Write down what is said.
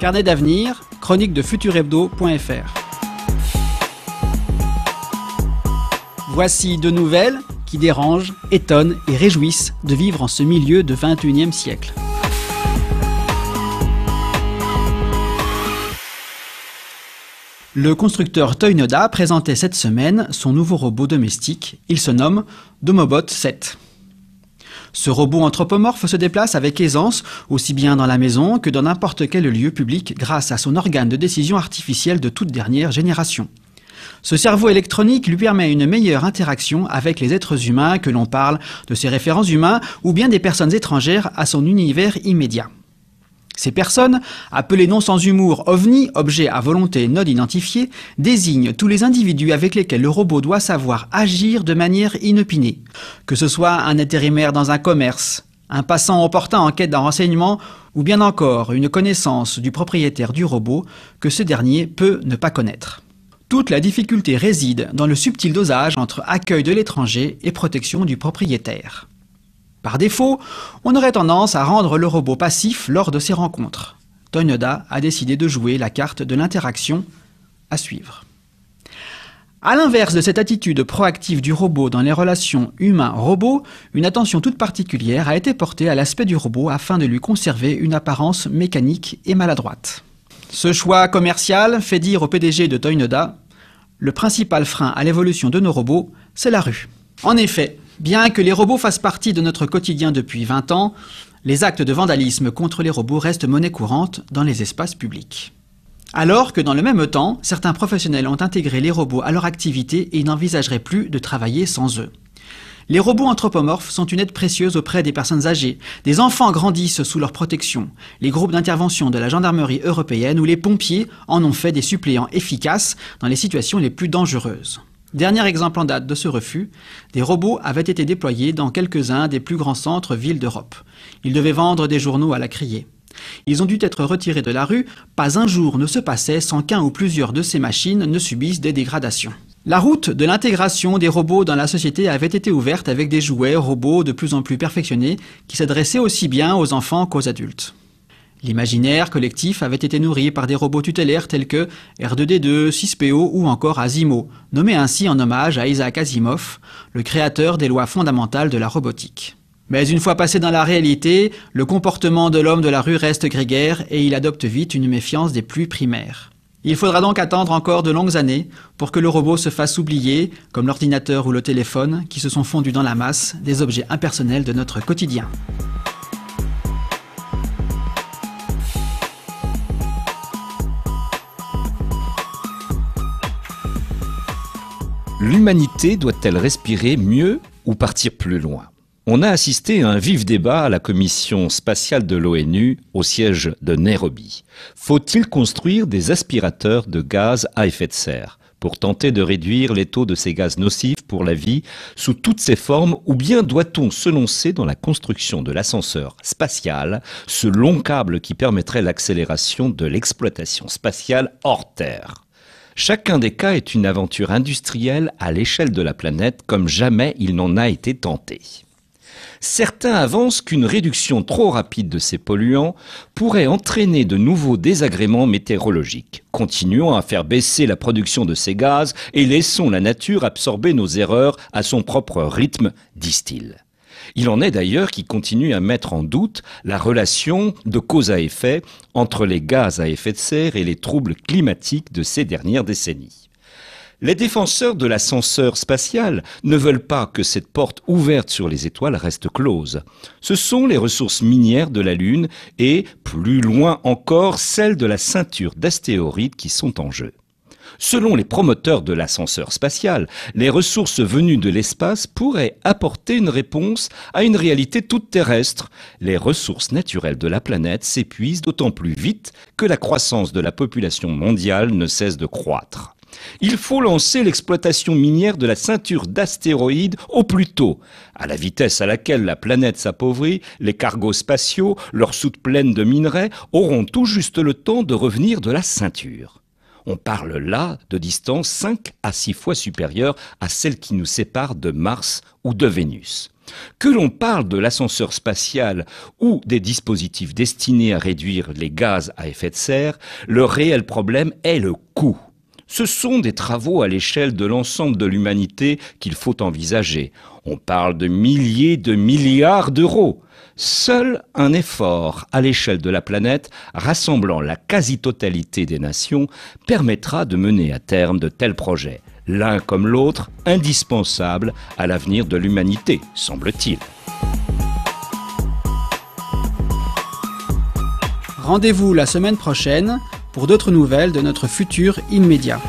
Carnet d'avenir, chronique de futurhebdo.fr. Voici deux nouvelles qui dérangent, étonnent et réjouissent de vivre en ce milieu de 21e siècle. Le constructeur Toynoda présentait cette semaine son nouveau robot domestique. Il se nomme Domobot 7. Ce robot anthropomorphe se déplace avec aisance, aussi bien dans la maison que dans n'importe quel lieu public grâce à son organe de décision artificielle de toute dernière génération. Ce cerveau électronique lui permet une meilleure interaction avec les êtres humains que l'on parle, de ses référents humains ou bien des personnes étrangères à son univers immédiat. Ces personnes, appelées non sans humour OVNI, objets à volonté non identifiés, désignent tous les individus avec lesquels le robot doit savoir agir de manière inopinée. Que ce soit un intérimaire dans un commerce, un passant opportun en quête d'un renseignement, ou bien encore une connaissance du propriétaire du robot que ce dernier peut ne pas connaître. Toute la difficulté réside dans le subtil dosage entre accueil de l'étranger et protection du propriétaire. Par défaut, on aurait tendance à rendre le robot passif lors de ces rencontres. Toynoda a décidé de jouer la carte de l'interaction à suivre. À l'inverse de cette attitude proactive du robot dans les relations humain-robot, une attention toute particulière a été portée à l'aspect du robot afin de lui conserver une apparence mécanique et maladroite. Ce choix commercial fait dire au PDG de Toynoda Le principal frein à l'évolution de nos robots, c'est la rue. En effet, Bien que les robots fassent partie de notre quotidien depuis 20 ans, les actes de vandalisme contre les robots restent monnaie courante dans les espaces publics. Alors que dans le même temps, certains professionnels ont intégré les robots à leur activité et n'envisageraient plus de travailler sans eux. Les robots anthropomorphes sont une aide précieuse auprès des personnes âgées. Des enfants grandissent sous leur protection. Les groupes d'intervention de la gendarmerie européenne ou les pompiers en ont fait des suppléants efficaces dans les situations les plus dangereuses. Dernier exemple en date de ce refus, des robots avaient été déployés dans quelques-uns des plus grands centres-villes d'Europe. Ils devaient vendre des journaux à la criée. Ils ont dû être retirés de la rue, pas un jour ne se passait sans qu'un ou plusieurs de ces machines ne subissent des dégradations. La route de l'intégration des robots dans la société avait été ouverte avec des jouets robots de plus en plus perfectionnés qui s'adressaient aussi bien aux enfants qu'aux adultes. L'imaginaire collectif avait été nourri par des robots tutélaires tels que R2D2, 6PO ou encore Asimo, nommé ainsi en hommage à Isaac Asimov, le créateur des lois fondamentales de la robotique. Mais une fois passé dans la réalité, le comportement de l'homme de la rue reste grégaire et il adopte vite une méfiance des plus primaires. Il faudra donc attendre encore de longues années pour que le robot se fasse oublier, comme l'ordinateur ou le téléphone, qui se sont fondus dans la masse, des objets impersonnels de notre quotidien. L'humanité doit-elle respirer mieux ou partir plus loin On a assisté à un vif débat à la commission spatiale de l'ONU au siège de Nairobi. Faut-il construire des aspirateurs de gaz à effet de serre pour tenter de réduire les taux de ces gaz nocifs pour la vie sous toutes ses formes ou bien doit-on se lancer dans la construction de l'ascenseur spatial, ce long câble qui permettrait l'accélération de l'exploitation spatiale hors Terre Chacun des cas est une aventure industrielle à l'échelle de la planète comme jamais il n'en a été tenté. Certains avancent qu'une réduction trop rapide de ces polluants pourrait entraîner de nouveaux désagréments météorologiques. Continuons à faire baisser la production de ces gaz et laissons la nature absorber nos erreurs à son propre rythme, disent-ils. Il en est d'ailleurs qui continue à mettre en doute la relation de cause à effet entre les gaz à effet de serre et les troubles climatiques de ces dernières décennies. Les défenseurs de l'ascenseur spatial ne veulent pas que cette porte ouverte sur les étoiles reste close. Ce sont les ressources minières de la Lune et, plus loin encore, celles de la ceinture d'astéroïdes qui sont en jeu. Selon les promoteurs de l'ascenseur spatial, les ressources venues de l'espace pourraient apporter une réponse à une réalité toute terrestre. Les ressources naturelles de la planète s'épuisent d'autant plus vite que la croissance de la population mondiale ne cesse de croître. Il faut lancer l'exploitation minière de la ceinture d'astéroïdes au plus tôt. À la vitesse à laquelle la planète s'appauvrit, les cargos spatiaux, leurs soutes pleines de minerais, auront tout juste le temps de revenir de la ceinture. On parle là de distances 5 à 6 fois supérieures à celles qui nous séparent de Mars ou de Vénus. Que l'on parle de l'ascenseur spatial ou des dispositifs destinés à réduire les gaz à effet de serre, le réel problème est le coût. Ce sont des travaux à l'échelle de l'ensemble de l'humanité qu'il faut envisager. On parle de milliers de milliards d'euros. Seul un effort à l'échelle de la planète, rassemblant la quasi-totalité des nations, permettra de mener à terme de tels projets, l'un comme l'autre indispensables à l'avenir de l'humanité, semble-t-il. Rendez-vous la semaine prochaine pour d'autres nouvelles de notre futur immédiat.